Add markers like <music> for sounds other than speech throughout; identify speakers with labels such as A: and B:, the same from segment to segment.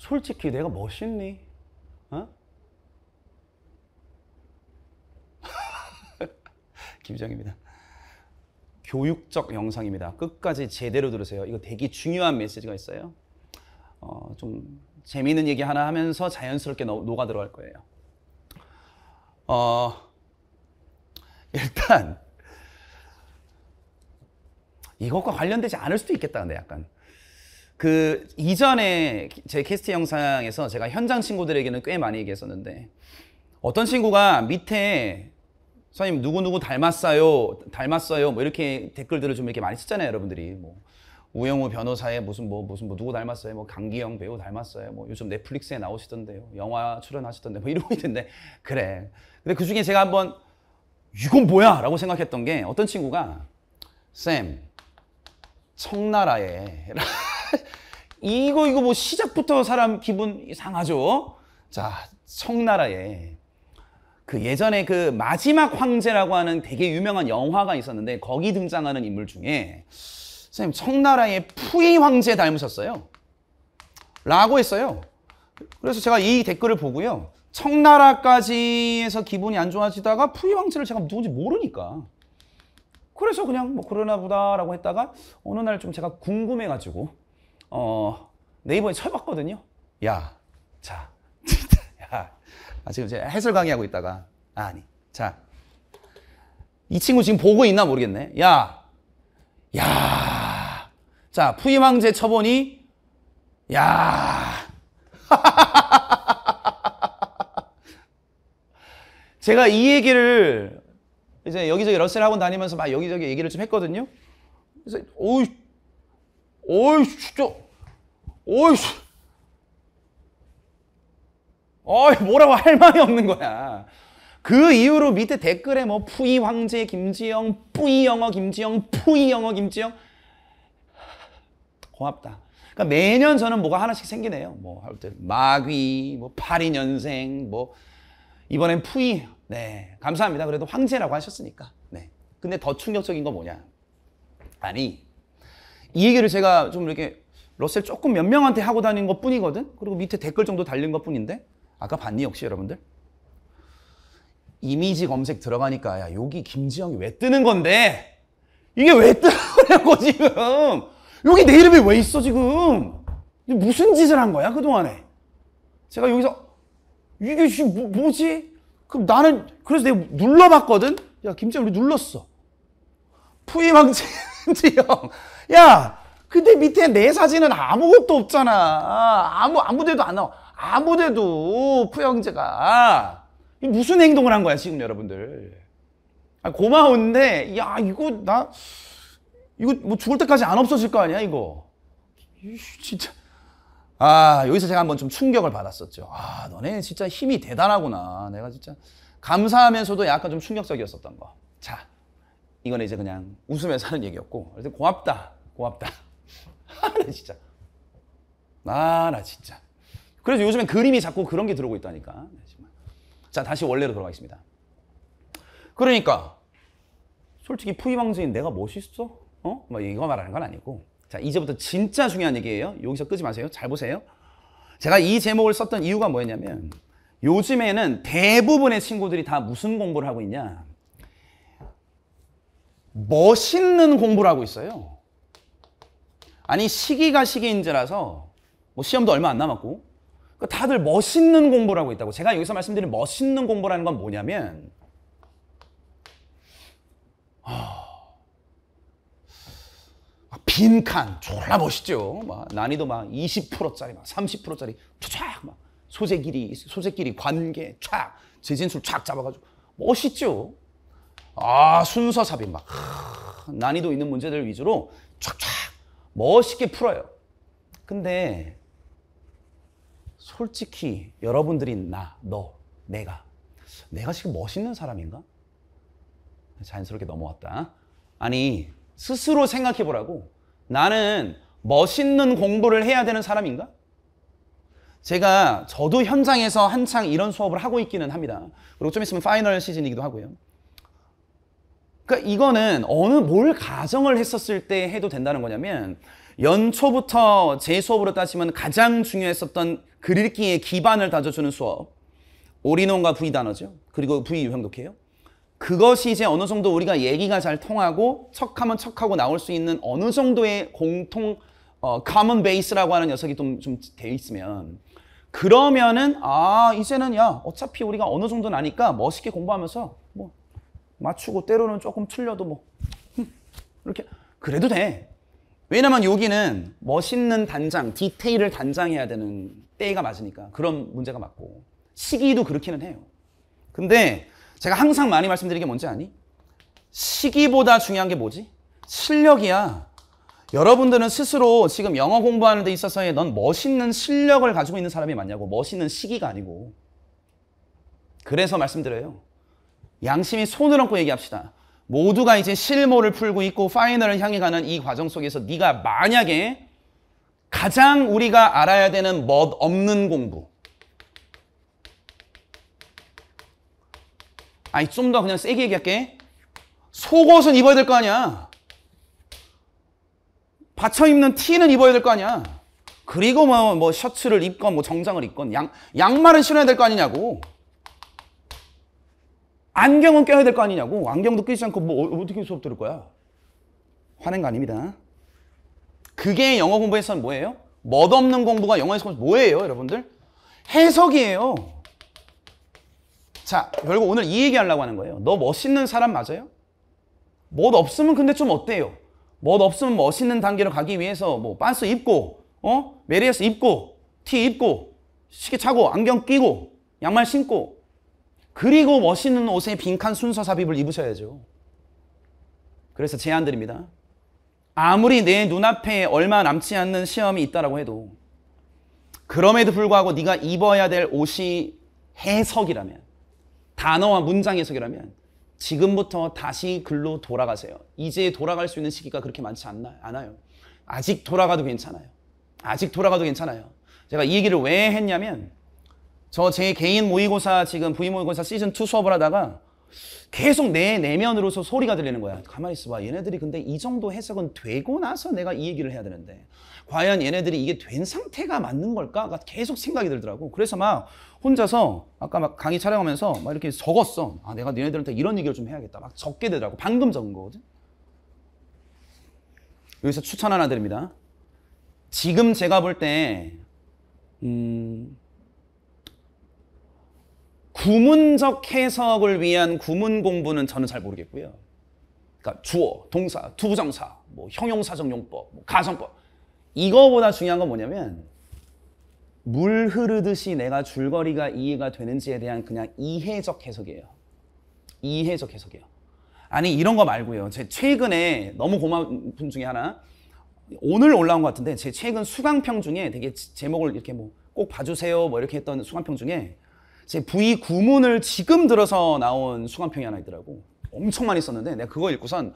A: 솔직히 내가 멋있니? 어? <laughs> 김장입니다. 교육적 영상입니다. 끝까지 제대로 들으세요. 이거 되게 중요한 메시지가 있어요. 어, 좀 재미있는 얘기 하나 하면서 자연스럽게 녹아 들어갈 거예요. 어, 일단 이것과 관련되지 않을 수도 있겠다근데 약간 그 이전에 제 캐스트 영상에서 제가 현장 친구들에게는 꽤 많이 얘기했었는데 어떤 친구가 밑에 선생님 누구누구 닮았어요 닮았어요 뭐 이렇게 댓글들을 좀 이렇게 많이 썼잖아요 여러분들이 뭐 우영우 변호사의 무슨 뭐 무슨 뭐 누구 닮았어요 뭐 강기영 배우 닮았어요 뭐 요즘 넷플릭스에 나오시던데요 영화 출연하시던데 뭐 이러고 있는데 <laughs> 그래 근데 그중에 제가 한번 이건 뭐야 라고 생각했던 게 어떤 친구가 쌤 청나라에 이거 이거 뭐 시작부터 사람 기분 이 상하죠. 자, 청나라에 그 예전에 그 마지막 황제라고 하는 되게 유명한 영화가 있었는데 거기 등장하는 인물 중에 선생님 청나라의 푸이 황제 닮으셨어요. 라고 했어요. 그래서 제가 이 댓글을 보고요. 청나라까지 해서 기분이 안 좋아지다가 푸이 황제를 제가 누군지 모르니까 그래서 그냥 뭐 그러나 보다라고 했다가 어느 날 좀 제가 궁금해가지고 어, 네이버에 쳐봤거든요. 야, 자, <laughs> 야, 아, 지금 이제 해설 강의하고 있다가 아, 아니, 자, 이 친구 지금 보고 있나 모르겠네. 야, 야, 자, 푸임왕제 쳐보니 야. <laughs> 제가 이 얘기를 이제 여기저기 러셀 학원 다니면서 막 여기저기 얘기를 좀 했거든요. 그래서 어우 어이 진짜 어이 어이 뭐라고 할 말이 없는 거야. 그 이후로 밑에 댓글에 뭐 푸이 황제 김지영, 뿌이 영어 김지영, 푸이 영어 김지영 고맙다. 그러니까 매년 저는 뭐가 하나씩 생기네요. 뭐 할 때 마귀, 뭐 82년생, 뭐 이번엔 푸이. 네, 감사합니다. 그래도 황제라고 하셨으니까. 네. 근데 더 충격적인 건 뭐냐? 아니 이 얘기를 제가 좀 이렇게 러셀 조금 몇 명한테 하고 다닌 것 뿐이거든? 그리고 밑에 댓글 정도 달린 것 뿐인데? 아까 봤니 역시 여러분들? 이미지 검색 들어가니까 야 여기 김지영이 왜 뜨는 건데? 이게 왜 뜨냐고 지금! 여기 내 이름이 왜 있어 지금! 무슨 짓을 한 거야 그동안에? 제가 여기서 이게 뭐, 뭐지? 그럼 나는 그래서 내가 눌러봤거든? 야 김지영 우리 눌렀어. 푸이망 지영 야, 근데 밑에 내 사진은 아무것도 없잖아. 아무, 아무데도 안 나와. 아무데도 푸영재가. 무슨 행동을 한 거야, 지금 여러분들. 아, 고마운데, 야, 이거 나, 이거 뭐 죽을 때까지 안 없어질 거 아니야, 이거. 진짜. 아, 여기서 제가 한번 좀 충격을 받았었죠. 아, 너네 진짜 힘이 대단하구나. 내가 진짜 감사하면서도 약간 좀 충격적이었었던 거. 자, 이건 이제 그냥 웃으면서 하는 얘기였고, 고맙다. 고맙다. <laughs> 아, 나 진짜. 아, 나 진짜. 그래서 요즘엔 그림이 자꾸 그런 게 들어오고 있다니까. 네, 자, 다시 원래로 돌아가겠습니다. 그러니까, 솔직히 푸이방스인 내가 멋있어? 어? 뭐 이거 말하는 건 아니고. 자, 이제부터 진짜 중요한 얘기예요. 여기서 끄지 마세요. 잘 보세요. 제가 이 제목을 썼던 이유가 뭐였냐면, 요즘에는 대부분의 친구들이 다 무슨 공부를 하고 있냐? 멋있는 공부를 하고 있어요. 아니 시기가 시기인지라서 뭐 시험도 얼마 안 남았고 그러니까 다들 멋있는 공부를 하고 있다고 제가 여기서 말씀드린 멋있는 공부라는 건 뭐냐면 아, 아 빈칸 졸라 멋있죠 막 난이도 막 20%짜리 막 30%짜리 촥막 소재 끼리 소재 끼리 관계 촥 재진술 촥 잡아가지고 멋있죠 아 순서 삽입 막 하, 난이도 있는 문제들 위주로 촥촥 멋있게 풀어요. 근데 솔직히 여러분들이 나, 너, 내가 내가 지금 멋있는 사람인가? 자연스럽게 넘어왔다. 아니, 스스로 생각해 보라고. 나는 멋있는 공부를 해야 되는 사람인가? 제가 저도 현장에서 한창 이런 수업을 하고 있기는 합니다. 그리고 좀 있으면 파이널 시즌이기도 하고요. 그러니까 이거는 어느 뭘 가정을 했었을 때 해도 된다는 거냐면 연초부터 제 수업으로 따지면 가장 중요했었던 그릴기의 기반을 다져주는 수업 올인원과 V 단어죠. 그리고 V 유형독해요. 그것이 이제 어느 정도 우리가 얘기가 잘 통하고 척하면 척하고 나올 수 있는 어느 정도의 공통 어, common base라고 하는 녀석이 좀돼 있으면 그러면은 아 이제는 야 어차피 우리가 어느 정도는 아니까 멋있게 공부하면서 맞추고 때로는 조금 틀려도 뭐 이렇게 그래도 돼. 왜냐면 여기는 멋있는 단장, 디테일을 단장해야 되는 때가 맞으니까 그런 문제가 맞고 시기도 그렇기는 해요. 근데 제가 항상 많이 말씀드리게 뭔지 아니? 시기보다 중요한 게 뭐지? 실력이야. 여러분들은 스스로 지금 영어 공부하는 데 있어서의 넌 멋있는 실력을 가지고 있는 사람이 맞냐고 멋있는 시기가 아니고 그래서 말씀드려요. 양심이 손을 얹고 얘기합시다. 모두가 이제 실모를 풀고 있고 파이널을 향해 가는 이 과정 속에서 네가 만약에 가장 우리가 알아야 되는 멋 없는 공부. 아니 좀 더 그냥 세게 얘기할게. 속옷은 입어야 될 거 아니야. 받쳐 입는 티는 입어야 될 거 아니야. 그리고 뭐, 뭐 셔츠를 입건 뭐 정장을 입건 양, 양말은 신어야 될 거 아니냐고. 안경은 껴야 될 거 아니냐고. 안경도 끼지 않고 뭐 어, 어떻게 수업 들을 거야. 화낸 거 아닙니다. 그게 영어 공부에서는 뭐예요? 멋없는 공부가 영어에서 뭐예요, 여러분들? 해석이에요. 자, 결국 오늘 이 얘기하려고 하는 거예요. 너 멋있는 사람 맞아요? 멋 없으면 근데 좀 어때요? 멋 없으면 멋있는 단계로 가기 위해서 뭐 반스 입고, 어? 메리에스 입고, 티 입고, 시계 차고, 안경 끼고, 양말 신고, 그리고 멋있는 옷에 빈칸 순서 삽입을 입으셔야죠. 그래서 제안드립니다. 아무리 내 눈앞에 얼마 남지 않는 시험이 있다라고 해도 그럼에도 불구하고 네가 입어야 될 옷이 해석이라면 단어와 문장 해석이라면 지금부터 다시 글로 돌아가세요. 이제 돌아갈 수 있는 시기가 그렇게 많지 않나, 않아요. 아직 돌아가도 괜찮아요. 아직 돌아가도 괜찮아요. 제가 이 얘기를 왜 했냐면 저제 개인 모의고사 지금 부임 모의고사 시즌 2 수업을 하다가 계속 내 내면으로서 소리가 들리는 거야. 가만히 있어봐. 얘네들이 근데 이 정도 해석은 되고 나서 내가 이 얘기를 해야 되는데 과연 얘네들이 이게 된 상태가 맞는 걸까?가 계속 생각이 들더라고. 그래서 막 혼자서 아까 막 강의 촬영하면서 막 이렇게 적었어. 아 내가 얘네들한테 이런 얘기를 좀 해야겠다. 막 적게 되더라고. 방금 적은 거거든. 여기서 추천 하나 드립니다. 지금 제가 볼 때 음, 구문적 해석을 위한 구문 공부는 저는 잘 모르겠고요. 그러니까 주어, 동사, 투부정사, 뭐 형용사정용법, 뭐 가성법 이거보다 중요한 건 뭐냐면 물 흐르듯이 내가 줄거리가 이해가 되는지에 대한 그냥 이해적 해석이에요. 이해적 해석이에요. 아니 이런 거 말고요. 제 최근에 너무 고마운 분 중에 하나 오늘 올라온 것 같은데 제 최근 수강평 중에 되게 제목을 이렇게 뭐 꼭 봐주세요 뭐 이렇게 했던 수강평 중에 제 부의 구문을 지금 들어서 나온 수강평이 하나 있더라고. 엄청 많이 썼는데 내가 그거 읽고선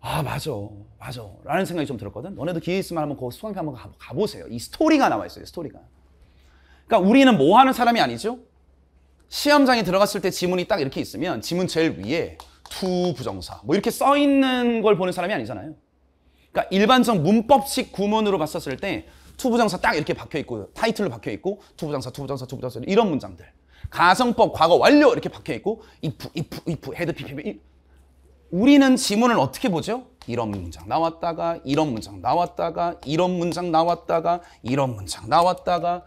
A: 아 맞아 맞아 라는 생각이 좀 들었거든. 너네도 기회 있으면 한번 그 수강평 한번 가, 보세요이 스토리가 나와 있어요. 스토리가. 그러니까 우리는 뭐 하는 사람이 아니죠? 시험장에 들어갔을 때 지문이 딱 이렇게 있으면 지문 제일 위에 투 부정사 뭐 이렇게 써 있는 걸 보는 사람이 아니잖아요. 그러니까 일반적 문법식 구문으로 봤었을 때 투부정사 딱 이렇게 박혀 있고 타이틀로 박혀 있고 투부정사 투부정사 투부정사 이런 문장들. 가성법 과거 완료 이렇게 박혀 있고 if if if 헤드 PPP 우리는 지문을 어떻게 보죠? 이런 문장 나왔다가 이런 문장 나왔다가 이런 문장 나왔다가 이런 문장 나왔다가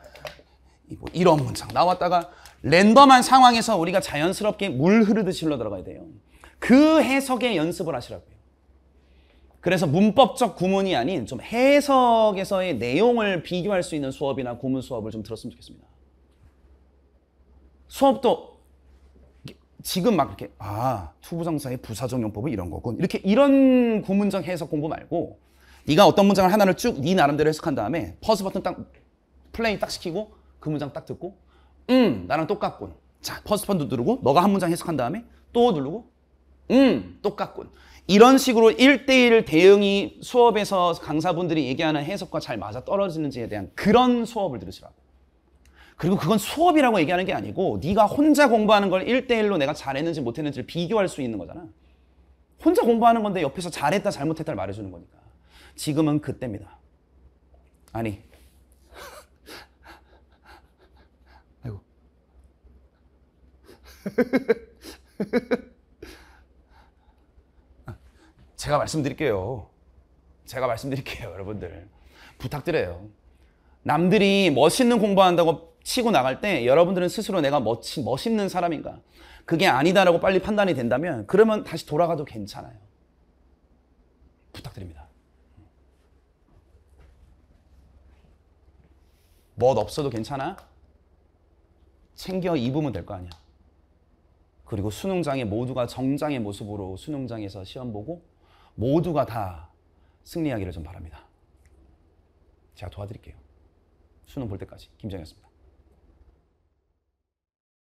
A: 뭐 이런 문장 나왔다가 랜덤한 상황에서 우리가 자연스럽게 물 흐르듯이 흘러 들어가야 돼요. 그 해석의 연습을 하시라고요. 그래서 문법적 구문이 아닌 좀 해석에서의 내용을 비교할 수 있는 수업이나 고문 수업을 좀 들었으면 좋겠습니다. 수업도 지금 막 이렇게 아 투부정사의 부사적용법은 이런 거군 이렇게 이런 구문장 해석 공부 말고 네가 어떤 문장을 하나를 쭉 네 나름대로 해석한 다음에 퍼스 버튼 딱 플레이 딱 시키고 그 문장 딱 듣고 음 나랑 똑같군 자퍼스 버튼 누르고 너가 한 문장 해석한 다음에 또 누르고 음 똑같군 이런 식으로 일대일 대응이 수업에서 강사분들이 얘기하는 해석과 잘 맞아떨어지는지에 대한 그런 수업을 들으시라고 그리고 그건 수업이라고 얘기하는 게 아니고 네가 혼자 공부하는 걸 1대1로 내가 잘했는지 못했는지를 비교할 수 있는 거잖아. 혼자 공부하는 건데 옆에서 잘했다 잘못했다를 말해주는 거니까. 지금은 그때입니다. 아니. <laughs> 아이고. 아, 제가 말씀드릴게요. 제가 말씀드릴게요, 여러분들. 부탁드려요. 남들이 멋있는 공부한다고 치고 나갈 때 여러분들은 스스로 내가 멋진, 멋있는 사람인가 그게 아니다라고 빨리 판단이 된다면 그러면 다시 돌아가도 괜찮아요. 부탁드립니다. 멋 없어도 괜찮아? 챙겨 입으면 될 거 아니야. 그리고 수능장에 모두가 정장의 모습으로 수능장에서 시험 보고 모두가 다 승리하기를 좀 바랍니다. 제가 도와드릴게요. 수능 볼 때까지 김정이었습니다.